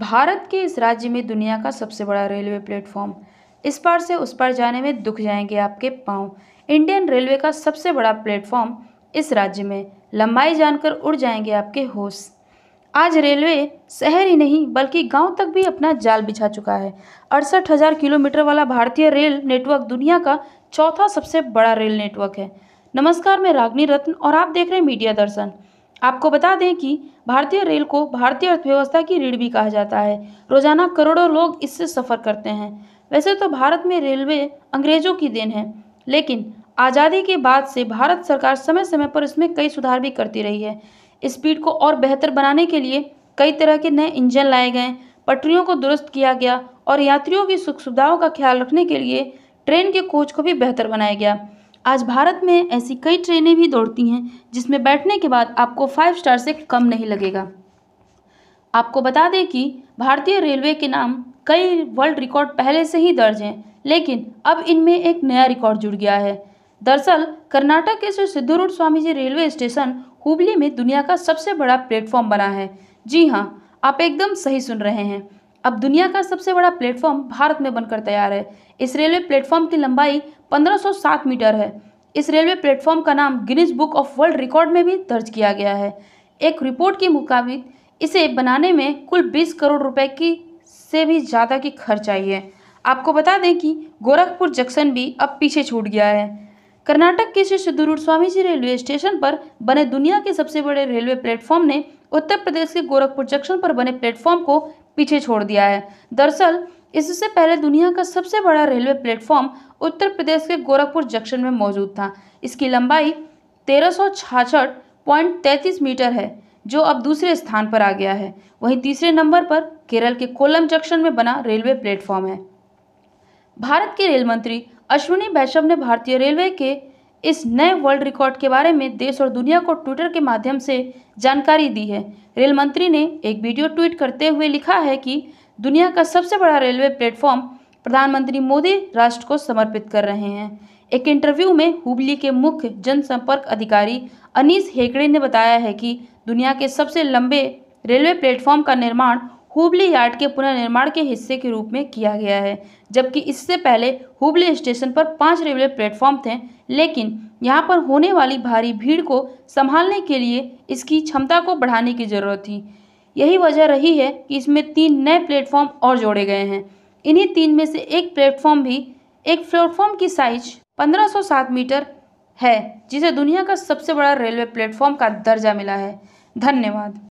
भारत के इस राज्य में दुनिया का सबसे बड़ा रेलवे प्लेटफॉर्म इस पार से उस पार जाने में दुख जाएंगे आपके पाँव इंडियन रेलवे का सबसे बड़ा प्लेटफॉर्म इस राज्य में लंबाई जानकर उड़ जाएंगे आपके होश आज रेलवे शहर ही नहीं बल्कि गांव तक भी अपना जाल बिछा चुका है अड़सठ हज़ार किलोमीटर वाला भारतीय रेल नेटवर्क दुनिया का चौथा सबसे बड़ा रेल नेटवर्क है नमस्कार मैं रागनी रत्न और आप देख रहे हैं मीडिया दर्शन आपको बता दें कि भारतीय रेल को भारतीय अर्थव्यवस्था की रीढ़ भी कहा जाता है रोजाना करोड़ों लोग इससे सफ़र करते हैं वैसे तो भारत में रेलवे अंग्रेज़ों की देन है लेकिन आज़ादी के बाद से भारत सरकार समय समय पर इसमें कई सुधार भी करती रही है स्पीड को और बेहतर बनाने के लिए कई तरह के नए इंजन लाए गए पटरियों को दुरुस्त किया गया और यात्रियों की सुख सुविधाओं का ख्याल रखने के लिए ट्रेन के कोच को भी बेहतर बनाया गया आज भारत में ऐसी कई ट्रेनें भी दौड़ती हैं जिसमें बैठने के बाद आपको फाइव स्टार से कम नहीं लगेगा आपको बता दें कि भारतीय रेलवे के नाम कई वर्ल्ड रिकॉर्ड पहले से ही दर्ज हैं लेकिन अब इनमें एक नया रिकॉर्ड जुड़ गया है दरअसल कर्नाटक के श्री सिद्धरूढ़ स्वामी जी रेलवे स्टेशन हुबली में दुनिया का सबसे बड़ा प्लेटफॉर्म बना है जी हाँ आप एकदम सही सुन रहे हैं अब दुनिया का सबसे बड़ा प्लेटफॉर्म भारत में बनकर तैयार है इस रेलवे प्लेटफॉर्म की लंबाई 1507 मीटर है इस रेलवे प्लेटफॉर्म का नाम Guinness book of world record में भी दर्ज किया गया है एक रिपोर्ट के मुताबिक इसे बनाने में कुल 20 करोड़ रुपए की से भी ज़्यादा की खर्च आई है आपको बता दें कि गोरखपुर जंक्शन भी अब पीछे छूट गया है कर्नाटक के श्री सिद्धुरूर स्वामी जी रेलवे स्टेशन पर बने दुनिया के सबसे बड़े रेलवे प्लेटफॉर्म ने उत्तर प्रदेश के गोरखपुर जंक्शन पर बने प्लेटफॉर्म को पीछे छोड़ दिया है दरअसल इससे पहले दुनिया का सबसे बड़ा रेलवे प्लेटफॉर्म उत्तर प्रदेश के गोरखपुर जंक्शन में मौजूद था इसकी लंबाई तेरह मीटर है जो अब दूसरे स्थान पर आ गया है वहीं तीसरे नंबर पर केरल के कोलम जंक्शन में बना रेलवे प्लेटफॉर्म है भारत के रेल मंत्री अश्विनी वैष्णव ने भारतीय रेलवे के इस नए वर्ल्ड रिकॉर्ड के बारे में देश और दुनिया को ट्विटर के माध्यम से जानकारी दी है रेल मंत्री ने एक वीडियो ट्वीट करते हुए लिखा है कि दुनिया का सबसे बड़ा रेलवे प्लेटफॉर्म प्रधानमंत्री मोदी राष्ट्र को समर्पित कर रहे हैं एक इंटरव्यू में हुबली के मुख्य जनसंपर्क अधिकारी अनीस हेगड़े ने बताया है कि दुनिया के सबसे लंबे रेलवे प्लेटफॉर्म का निर्माण हुबली यार्ड के पुनर्निर्माण के हिस्से के रूप में किया गया है जबकि इससे पहले हुबली स्टेशन पर पाँच रेलवे प्लेटफॉर्म थे लेकिन यहाँ पर होने वाली भारी भीड़ को संभालने के लिए इसकी क्षमता को बढ़ाने की ज़रूरत थी यही वजह रही है कि इसमें तीन नए प्लेटफॉर्म और जोड़े गए हैं इन्हीं तीन में से एक प्लेटफॉर्म भी एक प्लेटफॉर्म की साइज 1507 मीटर है जिसे दुनिया का सबसे बड़ा रेलवे प्लेटफॉर्म का दर्जा मिला है धन्यवाद